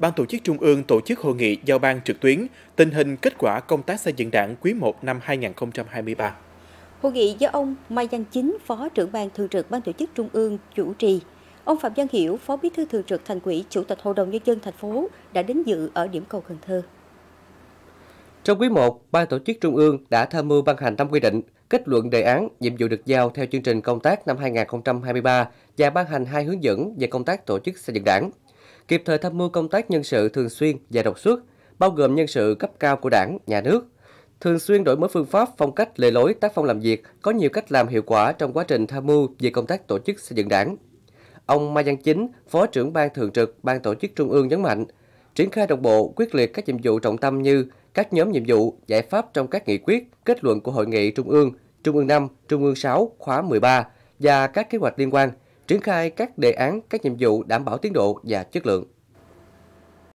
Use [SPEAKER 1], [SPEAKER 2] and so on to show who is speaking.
[SPEAKER 1] Ban tổ chức Trung ương tổ chức hội nghị giao ban trực tuyến tình hình kết quả công tác xây dựng đảng quý 1 năm 2023.
[SPEAKER 2] Hội nghị do ông Mai Văn Chính, Phó trưởng ban thường trực Ban tổ chức Trung ương chủ trì. Ông Phạm Văn Hiểu, Phó Bí thư thường trực Thành ủy, Chủ tịch Hội đồng nhân dân thành phố đã đến dự ở điểm cầu Cần Thơ.
[SPEAKER 3] Trong quý 1, Ban tổ chức Trung ương đã tham mưu ban hành năm quy định, kết luận đề án, nhiệm vụ được giao theo chương trình công tác năm 2023 và ban hành hai hướng dẫn về công tác tổ chức xây dựng đảng kịp thời tham mưu công tác nhân sự thường xuyên và đột xuất, bao gồm nhân sự cấp cao của đảng, nhà nước, thường xuyên đổi mới phương pháp, phong cách, lề lối, tác phong làm việc, có nhiều cách làm hiệu quả trong quá trình tham mưu về công tác tổ chức xây dựng đảng. Ông Mai Văn Chính, Phó trưởng Ban Thường trực Ban Tổ chức Trung ương nhấn mạnh, triển khai đồng bộ, quyết liệt các nhiệm vụ trọng tâm như các nhóm nhiệm vụ, giải pháp trong các nghị quyết, kết luận của Hội nghị Trung ương, Trung ương 5, Trung ương 6, khóa 13 và các kế hoạch liên quan – triển khai các đề án, các nhiệm vụ đảm bảo tiến độ và chất lượng.